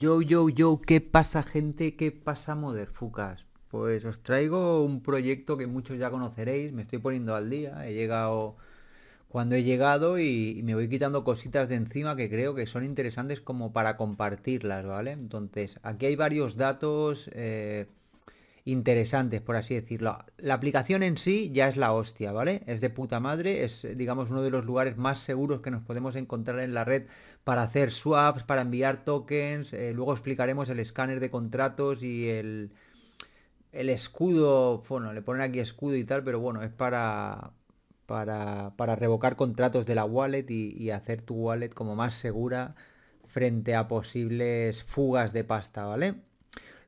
Yo, yo, yo, ¿qué pasa gente? ¿Qué pasa Moderfucas? Pues os traigo un proyecto que muchos ya conoceréis, me estoy poniendo al día, he llegado cuando he llegado y, me voy quitando cositas de encima que creo que son interesantes como para compartirlas, ¿vale? Entonces, aquí hay varios datos eh, interesantes, por así decirlo. La aplicación en sí ya es la hostia, ¿vale? Es de puta madre, es digamos uno de los lugares más seguros que nos podemos encontrar en la red para hacer swaps, para enviar tokens. Eh, luego explicaremos el escáner de contratos y el, el escudo. Bueno, le ponen aquí escudo y tal, pero bueno, es para, para, revocar contratos de la wallet y, hacer tu wallet como más segura frente a posibles fugas de pasta, ¿vale?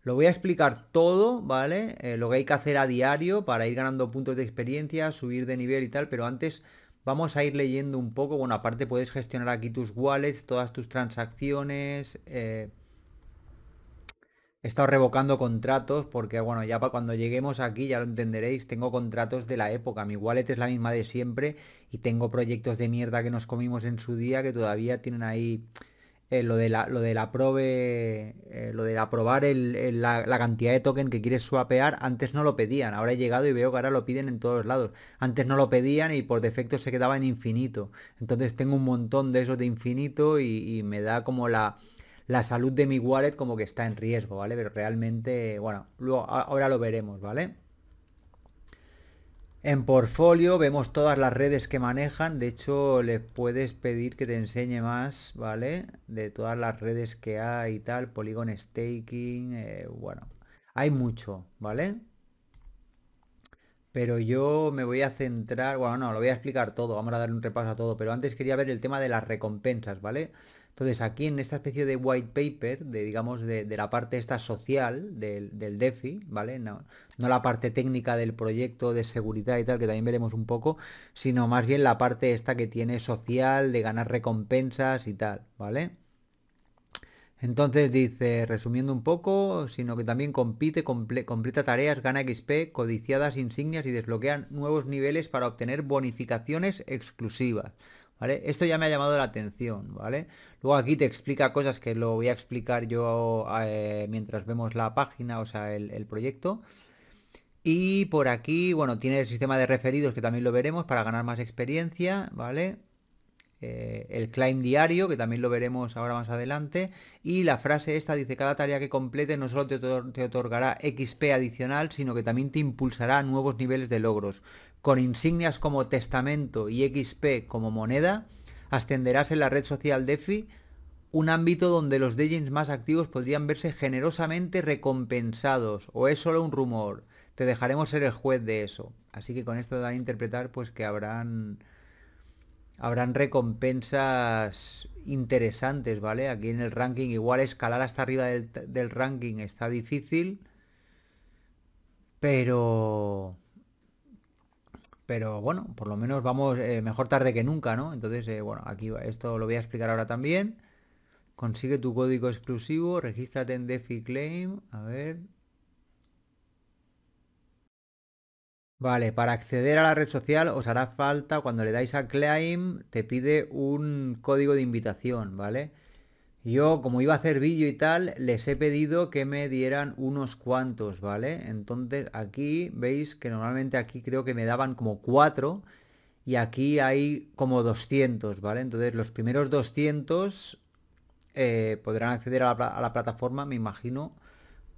Lo voy a explicar todo, ¿vale? Eh, lo que hay que hacer a diario para ir ganando puntos de experiencia, subir de nivel y tal, pero antes Vamos a ir leyendo un poco, bueno, aparte puedes gestionar aquí tus wallets, todas tus transacciones. Eh, he estado revocando contratos porque, bueno, ya para cuando lleguemos aquí, ya lo entenderéis, tengo contratos de la época. Mi wallet es la misma de siempre y tengo proyectos de mierda que nos comimos en su día que todavía tienen ahí eh, lo de la lo de la prove, eh, lo de aprobar la, cantidad de token que quieres swapear antes no lo pedían ahora he llegado y veo que ahora lo piden en todos lados antes no lo pedían y por defecto se quedaba en infinito entonces tengo un montón de esos de infinito y, y me da como la la salud de mi wallet como que está en riesgo, ¿vale? Pero realmente, bueno, luego, ahora lo veremos, ¿vale? En portfolio vemos todas las redes que manejan, de hecho les puedes pedir que te enseñe más, ¿vale? De todas las redes que hay y tal, Polygon Staking, eh, bueno, hay mucho, ¿vale? Pero yo me voy a centrar, bueno, no, lo voy a explicar todo, vamos a dar un repaso a todo, pero antes quería ver el tema de las recompensas, ¿vale? Entonces, aquí en esta especie de white paper, de, digamos, de, la parte esta social del, DeFi, ¿vale? No, la parte técnica del proyecto de seguridad y tal, que también veremos un poco, sino más bien la parte esta que tiene social, de ganar recompensas y tal, ¿vale? Entonces dice, resumiendo un poco, sino que también compite, completa tareas, gana XP, codiciadas insignias y desbloquean nuevos niveles para obtener bonificaciones exclusivas. Esto ya me ha llamado la atención, ¿vale? Luego aquí te explica cosas que lo voy a explicar yo eh, mientras vemos la página, o sea, el, proyecto. Y por aquí, bueno, tiene el sistema de referidos que también lo veremos para ganar más experiencia, ¿vale? Eh, el climb diario, que también lo veremos ahora más adelante. Y la frase esta dice, cada tarea que complete no solo te, otorgará XP adicional, sino que también te impulsará nuevos niveles de logros con insignias como testamento y XP como moneda, ascenderás en la red social DeFi, un ámbito donde los DJs más activos podrían verse generosamente recompensados, o es solo un rumor. Te dejaremos ser el juez de eso. Así que con esto da a interpretar pues que habrán habrán recompensas interesantes, ¿vale? Aquí en el ranking igual escalar hasta arriba del ranking está difícil, pero pero bueno, por lo menos vamos eh, mejor tarde que nunca, ¿no? Entonces, eh, bueno, aquí esto lo voy a explicar ahora también. Consigue tu código exclusivo, regístrate en DeFi Claim, a ver. Vale, para acceder a la red social os hará falta, cuando le dais a Claim, te pide un código de invitación, ¿vale? Yo, como iba a hacer vídeo y tal, les he pedido que me dieran unos cuantos, ¿vale? Entonces aquí veis que normalmente aquí creo que me daban como cuatro y aquí hay como 200, ¿vale? Entonces los primeros 200 eh, podrán acceder a la, a la, plataforma, me imagino,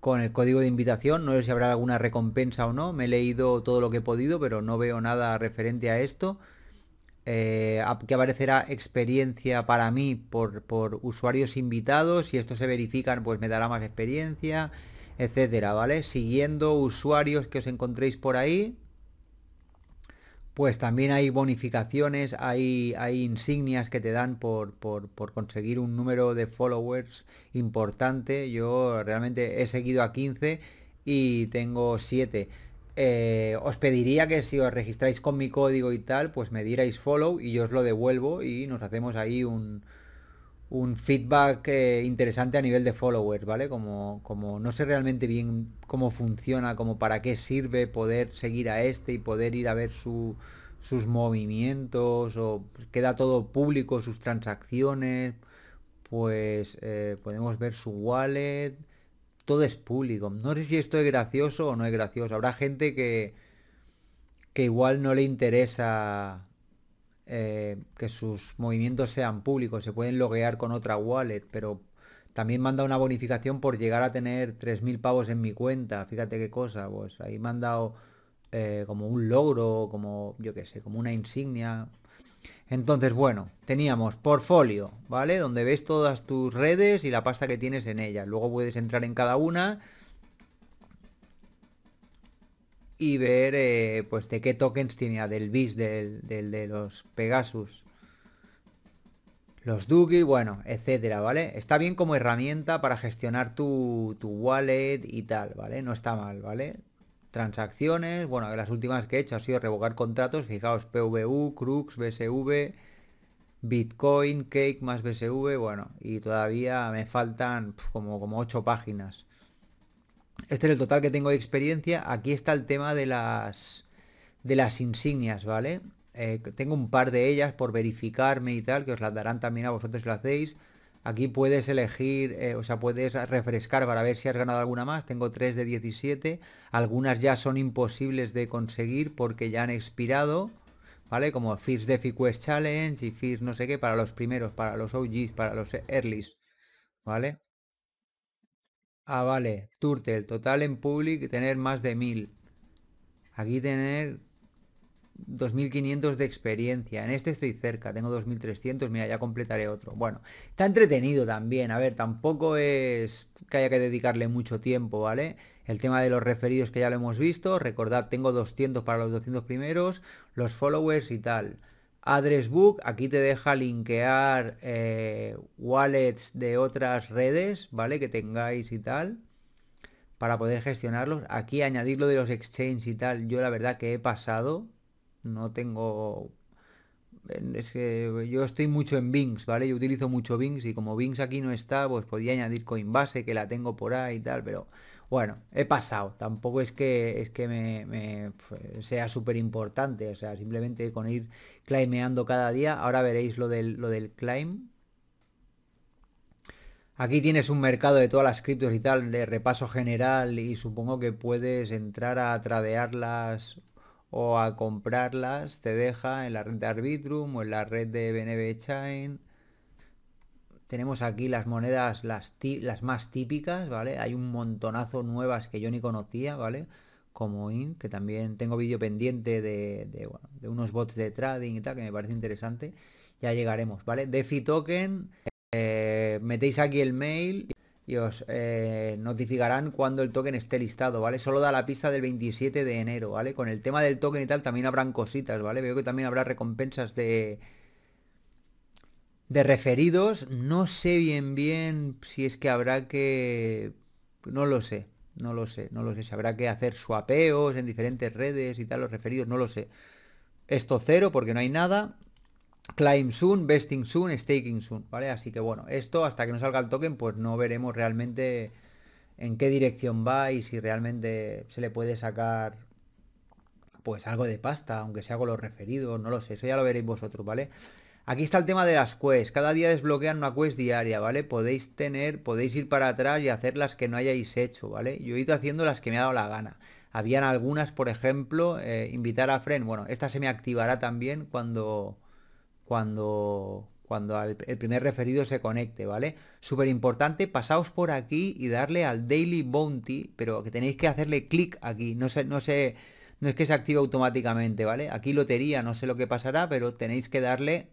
con el código de invitación. No sé si habrá alguna recompensa o no. Me he leído todo lo que he podido, pero no veo nada referente a esto. Eh, que aparecerá experiencia para mí por, por usuarios invitados. y esto se verifican, pues me dará más experiencia, etcétera, ¿vale? Siguiendo usuarios que os encontréis por ahí. Pues también hay bonificaciones, hay, hay insignias que te dan por, por, por conseguir un número de followers importante. Yo realmente he seguido a 15 y tengo 7 eh, os pediría que si os registráis con mi código y tal, pues me dierais follow y yo os lo devuelvo y nos hacemos ahí un, un feedback eh, interesante a nivel de followers, ¿vale? Como, como no sé realmente bien cómo funciona, como para qué sirve poder seguir a este y poder ir a ver sus movimientos o queda todo público, sus transacciones, pues eh, podemos ver su wallet todo es público. No sé si esto es gracioso o no es gracioso. Habrá gente que, que igual no le interesa eh, que sus movimientos sean públicos. Se pueden loguear con otra wallet, pero también manda una bonificación por llegar a tener 3.000 pavos en mi cuenta. Fíjate qué cosa. Pues ahí me han dado eh, como un logro, como yo qué sé, como una insignia. Entonces, bueno, teníamos portfolio, ¿vale? Donde ves todas tus redes y la pasta que tienes en ellas. Luego puedes entrar en cada una y ver eh, pues de qué tokens tenía del BIS, del, de los Pegasus, los Dugi, bueno, etcétera, ¿vale? Está bien como herramienta para gestionar tu, tu wallet y tal, ¿vale? No está mal, ¿vale? transacciones. Bueno, las últimas que he hecho ha sido revocar contratos. Fijaos, PVU, Crux, BSV, Bitcoin, Cake más BSV. Bueno, y todavía me faltan como, como 8 páginas. Este es el total que tengo de experiencia. Aquí está el tema de las, de las insignias, ¿vale? Eh, tengo un par de ellas por verificarme y tal, que os las darán también a vosotros si lo hacéis. Aquí puedes elegir, eh, o sea, puedes refrescar para ver si has ganado alguna más. Tengo 3 de 17. Algunas ya son imposibles de conseguir porque ya han expirado. ¿Vale? Como First de Challenge y First no sé qué para los primeros, para los OGs, para los earlys. ¿Vale? Ah, vale. Turtle, total en public tener más de 1000. Aquí tener 2.500 de experiencia. En este estoy cerca, tengo 2.300, mira, ya completaré otro. Bueno, está entretenido también, a ver, tampoco es que haya que dedicarle mucho tiempo, ¿vale? El tema de los referidos que ya lo hemos visto, recordad, tengo 200 para los 200 primeros, los followers y tal. Address Book, aquí te deja linkear eh, wallets de otras redes, ¿vale? Que tengáis y tal para poder gestionarlos. Aquí añadirlo de los exchanges y tal, yo la verdad que he pasado, no tengo... Es que yo estoy mucho en Bings, ¿vale? Yo utilizo mucho Bings y como Bings aquí no está, pues podía añadir Coinbase, que la tengo por ahí y tal, pero bueno, he pasado. Tampoco es que, es que me, pues, sea súper importante. O sea, simplemente con ir climeando cada día. Ahora veréis lo del, lo del climb. Aquí tienes un mercado de todas las criptos y tal, de repaso general. Y supongo que puedes entrar a tradearlas o a comprarlas te deja en la red de Arbitrum o en la red de BNB Chain. Tenemos aquí las monedas las, las más típicas, ¿vale? Hay un montonazo nuevas que yo ni conocía, ¿vale? Como IN, que también tengo vídeo pendiente de, de, unos bots de trading y tal, que me parece interesante. Ya llegaremos, ¿vale? DeFi Token, eh, metéis aquí el mail y os eh, notificarán cuando el token esté listado, ¿vale? Solo da la pista del 27 de enero, ¿vale? Con el tema del token y tal también habrán cositas, ¿vale? Veo que también habrá recompensas de... De referidos, no sé bien bien si es que habrá que... No lo sé, no lo sé, no lo sé. Si habrá que hacer swapeos en diferentes redes y tal, los referidos, no lo sé. Esto cero porque no hay nada. Climb soon, vesting soon, staking soon, ¿vale? Así que bueno, esto hasta que no salga el token, pues no veremos realmente en qué dirección va y si realmente se le puede sacar pues algo de pasta, aunque sea con los referidos, no lo sé, eso ya lo veréis vosotros, ¿vale? Aquí está el tema de las quests, cada día desbloquean una quest diaria, ¿vale? Podéis tener, podéis ir para atrás y hacer las que no hayáis hecho, ¿vale? Yo he ido haciendo las que me ha dado la gana. Habían algunas, por ejemplo, eh, invitar a Fren, bueno, esta se me activará también cuando cuando, cuando el primer referido se conecte, ¿vale? Súper importante, pasaos por aquí y darle al Daily Bounty, pero que tenéis que hacerle clic aquí, no sé, no sé, no es que se active automáticamente, ¿vale? Aquí lotería, no sé lo que pasará, pero tenéis que darle,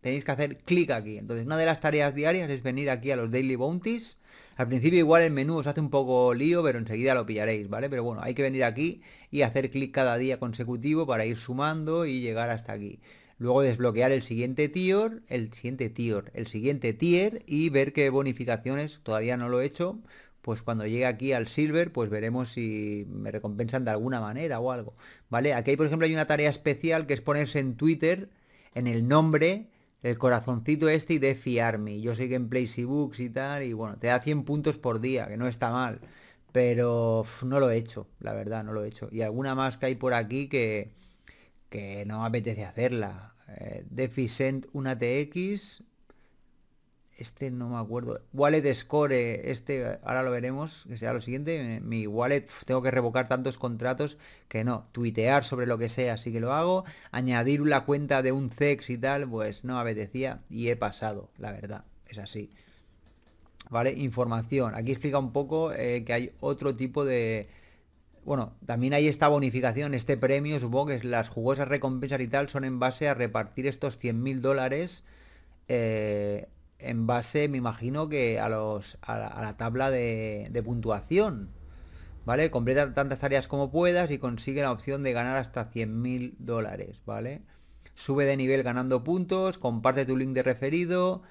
tenéis que hacer clic aquí. Entonces, una de las tareas diarias es venir aquí a los Daily Bounties. Al principio igual el menú os hace un poco lío, pero enseguida lo pillaréis, ¿vale? Pero bueno, hay que venir aquí y hacer clic cada día consecutivo para ir sumando y llegar hasta aquí. Luego desbloquear el siguiente tier, el siguiente tier, el siguiente tier y ver qué bonificaciones, todavía no lo he hecho, pues cuando llegue aquí al silver, pues veremos si me recompensan de alguna manera o algo. ¿Vale? Aquí, por ejemplo, hay una tarea especial que es ponerse en Twitter, en el nombre, el corazoncito este y de fiarme. Yo sé que en Place y tal, y bueno, te da 100 puntos por día, que no está mal. Pero no lo he hecho, la verdad, no lo he hecho. Y alguna más que hay por aquí que que no apetece hacerla. Eh, deficent una tx este no me acuerdo. Wallet Score, eh, este eh, ahora lo veremos, que sea lo siguiente. Mi wallet, tengo que revocar tantos contratos que no. Tuitear sobre lo que sea, sí que lo hago. Añadir la cuenta de un sex y tal, pues no apetecía y he pasado, la verdad, es así. ¿Vale? Información. Aquí explica un poco que hay otro tipo de, bueno, también hay esta bonificación, este premio, supongo que las jugosas recompensas y tal son en base a repartir estos 100.000 dólares eh, en base, me imagino que a, los, a, la, tabla de, de, puntuación. ¿Vale? Completa tantas tareas como puedas y consigue la opción de ganar hasta 100.000 dólares, ¿vale? Sube de nivel ganando puntos, comparte tu link de referido,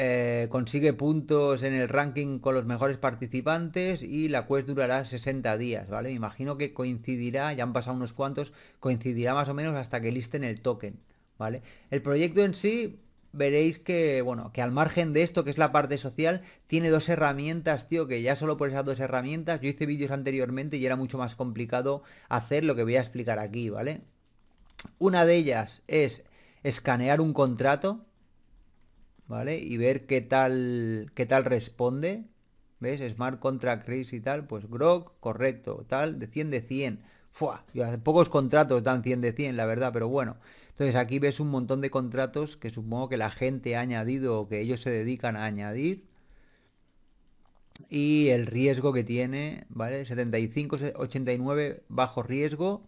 eh, consigue puntos en el ranking con los mejores participantes y la quest durará 60 días, ¿vale? Me imagino que coincidirá, ya han pasado unos cuantos, coincidirá más o menos hasta que listen el token, ¿vale? El proyecto en sí, veréis que, bueno, que al margen de esto, que es la parte social, tiene dos herramientas, tío, que ya solo por esas dos herramientas, yo hice vídeos anteriormente y era mucho más complicado hacer lo que voy a explicar aquí, ¿vale? Una de ellas es escanear un contrato, ¿vale? Y ver qué tal, qué tal responde. ¿Ves? Smart Contract Risk y tal, pues Grog, correcto, tal, de 100 de 100. Fua, pocos contratos dan 100 de 100, la verdad, pero bueno. Entonces aquí ves un montón de contratos que supongo que la gente ha añadido o que ellos se dedican a añadir. Y el riesgo que tiene, ¿vale? 75, 89, bajo riesgo,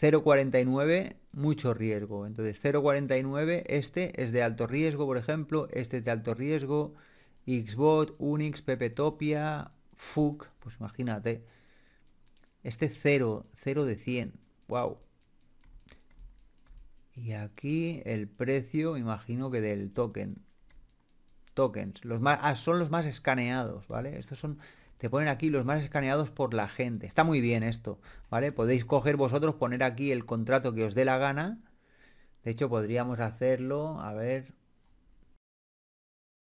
0,49 mucho riesgo. Entonces 0.49, este es de alto riesgo, por ejemplo, este es de alto riesgo, Xbot, Unix, Pepetopia, FUC, pues imagínate. Este 0, 0 de 100, wow. Y aquí el precio, imagino que del token. Tokens, los más, ah, son los más escaneados, ¿vale? Estos son te ponen aquí los más escaneados por la gente. Está muy bien esto, ¿vale? Podéis coger vosotros, poner aquí el contrato que os dé la gana. De hecho, podríamos hacerlo, a ver...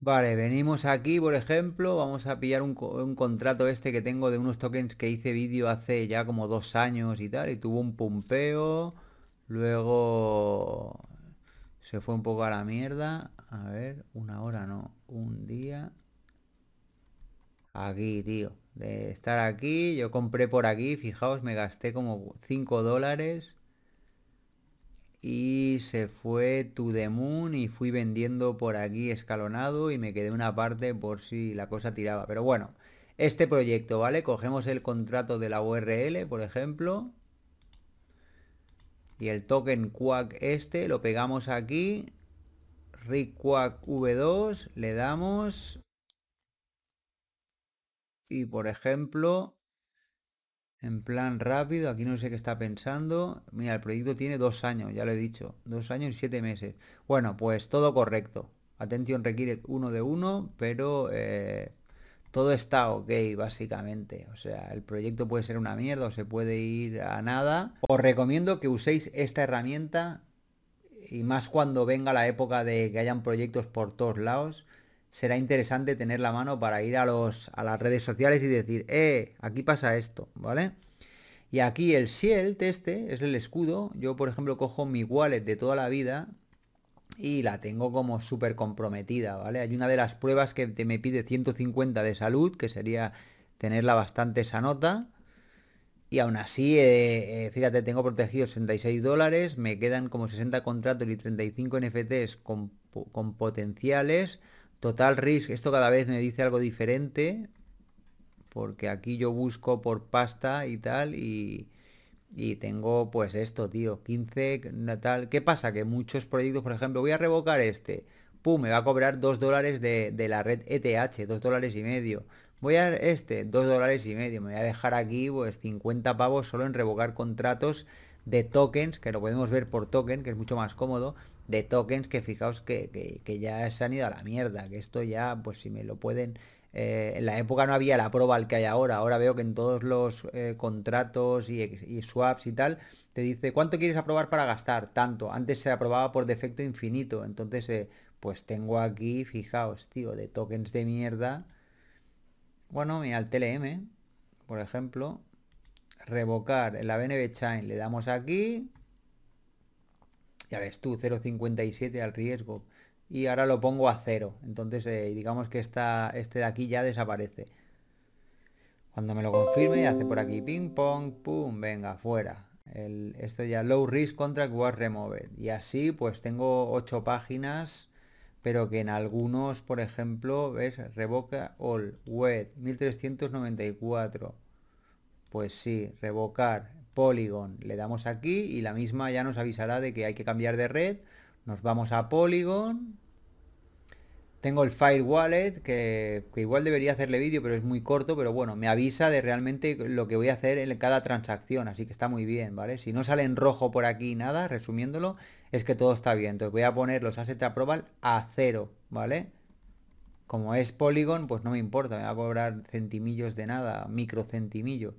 Vale, venimos aquí, por ejemplo, vamos a pillar un, contrato este que tengo de unos tokens que hice vídeo hace ya como dos años y tal, y tuvo un pompeo, luego se fue un poco a la mierda, a ver, una hora no, un día, Aquí, tío. De estar aquí, yo compré por aquí, fijaos, me gasté como 5 dólares. Y se fue to the moon y fui vendiendo por aquí escalonado y me quedé una parte por si la cosa tiraba. Pero bueno, este proyecto, ¿vale? Cogemos el contrato de la URL, por ejemplo. Y el token Quack este lo pegamos aquí. Requack V2, le damos y por ejemplo, en plan rápido, aquí no sé qué está pensando. Mira, el proyecto tiene dos años, ya lo he dicho. Dos años y siete meses. Bueno, pues todo correcto. Atención requiere uno de uno, pero eh, todo está ok, básicamente. O sea, el proyecto puede ser una mierda o se puede ir a nada. Os recomiendo que uséis esta herramienta y más cuando venga la época de que hayan proyectos por todos lados será interesante tener la mano para ir a, los, a las redes sociales y decir, eh, aquí pasa esto, ¿vale? Y aquí el shield este es el escudo. Yo, por ejemplo, cojo mi wallet de toda la vida y la tengo como súper comprometida, ¿vale? Hay una de las pruebas que te me pide 150 de salud, que sería tenerla bastante sanota. Y aún así, eh, eh, fíjate, tengo protegidos 66 dólares, me quedan como 60 contratos y 35 NFTs con, con potenciales. Total Risk, esto cada vez me dice algo diferente, porque aquí yo busco por pasta y tal, y, tengo pues esto, tío, 15, tal. ¿Qué pasa? Que muchos proyectos, por ejemplo, voy a revocar este, pum, me va a cobrar 2 dólares de, de, la red ETH, 2 dólares y medio. Voy a este, 2 dólares y medio, me voy a dejar aquí pues 50 pavos solo en revocar contratos de tokens, que lo podemos ver por token, que es mucho más cómodo, de tokens que fijaos que, que, ya se han ido a la mierda, que esto ya, pues si me lo pueden... Eh, en la época no había la prueba al que hay ahora, ahora veo que en todos los eh, contratos y, swaps y tal, te dice cuánto quieres aprobar para gastar, tanto, antes se aprobaba por defecto infinito, entonces eh, pues tengo aquí, fijaos, tío, de tokens de mierda, bueno, mira el TLM, por ejemplo, revocar en la BNB Chain, le damos aquí, ya ves tú, 0.57 al riesgo, y ahora lo pongo a cero, entonces eh, digamos que esta, este de aquí ya desaparece. Cuando me lo confirme, hace por aquí ping pong, pum, venga, fuera. esto ya, low risk contract was removed. Y así pues tengo 8 páginas, pero que en algunos, por ejemplo, ves, revoca all, web, 1394. Pues sí, revocar, Polygon. Le damos aquí y la misma ya nos avisará de que hay que cambiar de red. Nos vamos a Polygon. Tengo el Fire Wallet, que, igual debería hacerle vídeo, pero es muy corto, pero bueno, me avisa de realmente lo que voy a hacer en cada transacción, así que está muy bien, ¿vale? Si no sale en rojo por aquí nada, resumiéndolo, es que todo está bien. Entonces voy a poner los asset approval a cero, ¿vale? Como es Polygon, pues no me importa, me va a cobrar centimillos de nada, centimillos.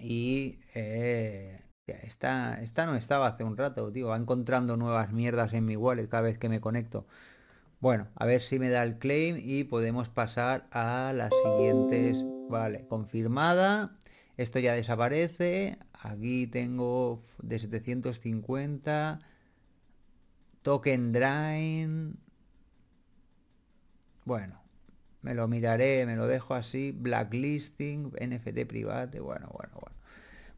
Y eh, esta, no estaba hace un rato, tío. Va encontrando nuevas mierdas en mi wallet cada vez que me conecto. Bueno, a ver si me da el claim y podemos pasar a las siguientes. Vale, confirmada. Esto ya desaparece. Aquí tengo de 750. Token Drain. Bueno, me lo miraré, me lo dejo así. Blacklisting, NFT private. Bueno, bueno, bueno.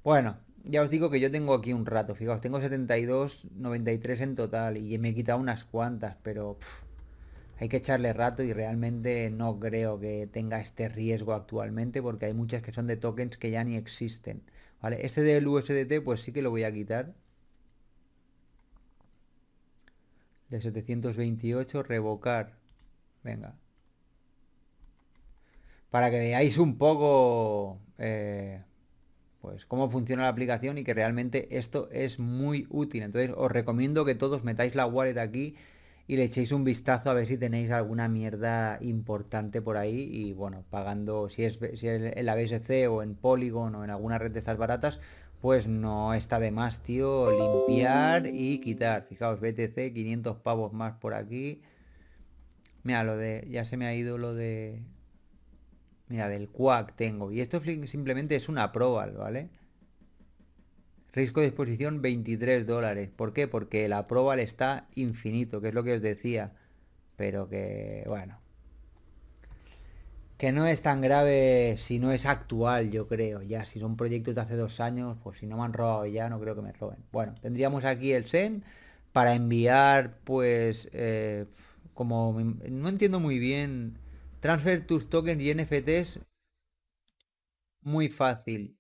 Bueno, ya os digo que yo tengo aquí un rato, fijaos, tengo 72, 93 en total y me he quitado unas cuantas, pero hay que echarle rato y realmente no creo que tenga este riesgo actualmente porque hay muchas que son de tokens que ya ni existen. ¿vale? Este del USDT pues sí que lo voy a quitar. De 728, revocar. Venga. Para que veáis un poco... Eh, pues cómo funciona la aplicación y que realmente esto es muy útil. Entonces os recomiendo que todos metáis la wallet aquí y le echéis un vistazo a ver si tenéis alguna mierda importante por ahí y bueno, pagando si es, en la BSC o en Polygon o en alguna red de estas baratas, pues no está de más, tío, limpiar y quitar. Fijaos, BTC, 500 pavos más por aquí. Mira, lo de, ya se me ha ido lo de Mira, del quack tengo. Y esto simplemente es una Proval, ¿vale? Risco de exposición 23 dólares. ¿Por qué? Porque la approval está infinito, que es lo que os decía. Pero que, bueno. Que no es tan grave si no es actual, yo creo. Ya, si son proyectos de hace dos años, pues si no me han robado ya, no creo que me roben. Bueno, tendríamos aquí el SEM para enviar, pues, eh, como... No entiendo muy bien Transfer tus tokens y NFTs muy fácil.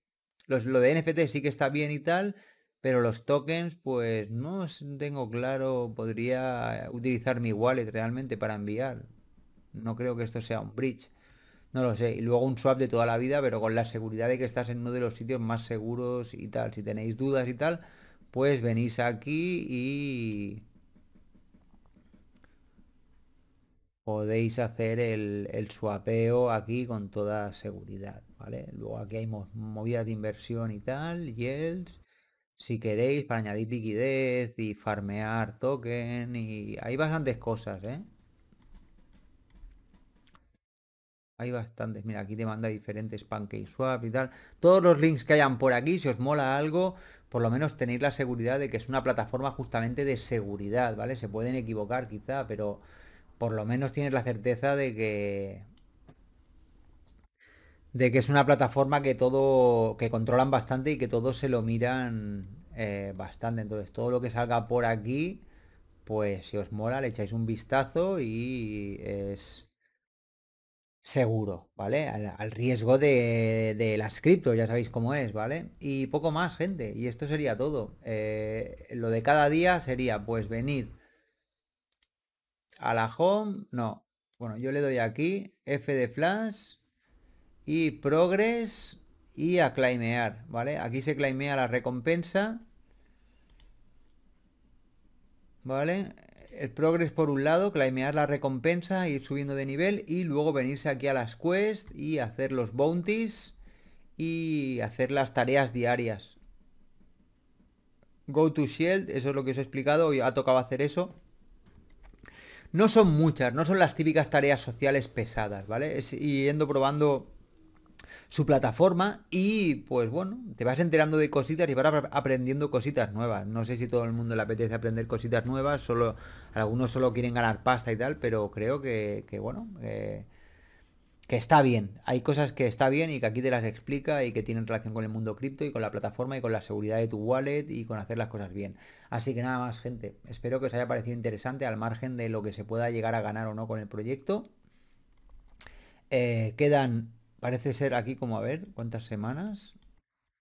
Los, lo de NFT sí que está bien y tal, pero los tokens, pues no tengo claro, podría utilizar mi wallet realmente para enviar. No creo que esto sea un bridge. No lo sé. Y luego un swap de toda la vida, pero con la seguridad de que estás en uno de los sitios más seguros y tal. Si tenéis dudas y tal, pues venís aquí y podéis hacer el, el swapeo aquí con toda seguridad, ¿vale? Luego aquí hay movidas de inversión y tal, yields, si queréis, para añadir liquidez y farmear token y hay bastantes cosas, ¿eh? Hay bastantes, mira, aquí te manda diferentes PancakeSwap y tal. Todos los links que hayan por aquí, si os mola algo, por lo menos tenéis la seguridad de que es una plataforma justamente de seguridad, ¿vale? Se pueden equivocar quizá, pero por lo menos tienes la certeza de que de que es una plataforma que todo que controlan bastante y que todos se lo miran eh, bastante entonces todo lo que salga por aquí pues si os mola le echáis un vistazo y es seguro vale al, riesgo de, de, las ya sabéis cómo es vale y poco más gente y esto sería todo eh, lo de cada día sería pues venir a la home, no. Bueno, yo le doy aquí, F de Flash y Progress y a claimear, ¿vale? Aquí se claimea la recompensa, ¿vale? El progress por un lado, claimear la recompensa, ir subiendo de nivel y luego venirse aquí a las quests y hacer los bounties y hacer las tareas diarias. Go to Shield, eso es lo que os he explicado, hoy ha tocado hacer eso. No son muchas, no son las típicas tareas sociales pesadas, ¿vale? Es yendo probando su plataforma y pues bueno, te vas enterando de cositas y vas aprendiendo cositas nuevas. No sé si todo el mundo le apetece aprender cositas nuevas, solo algunos solo quieren ganar pasta y tal, pero creo que, bueno, que está bien. Hay cosas que está bien y que aquí te las explica y que tienen relación con el mundo cripto y con la plataforma y con la seguridad de tu wallet y con hacer las cosas bien. Así que nada más, gente. Espero que os haya parecido interesante al margen de lo que se pueda llegar a ganar o no con el proyecto. Eh, quedan, parece ser aquí como a ver, ¿cuántas semanas?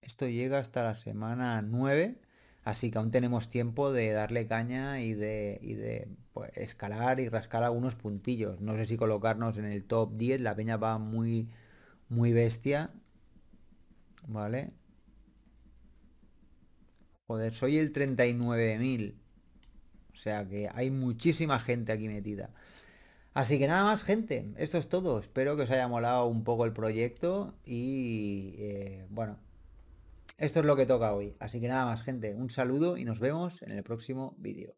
Esto llega hasta la semana 9. Así que aún tenemos tiempo de darle caña y de, pues, escalar y rascar algunos puntillos. No sé si colocarnos en el top 10, la peña va muy, muy bestia. ¿Vale? Joder, soy el 39.000. O sea que hay muchísima gente aquí metida. Así que nada más gente, esto es todo. Espero que os haya molado un poco el proyecto y eh, bueno, esto es lo que toca hoy. Así que nada más, gente. Un saludo y nos vemos en el próximo vídeo.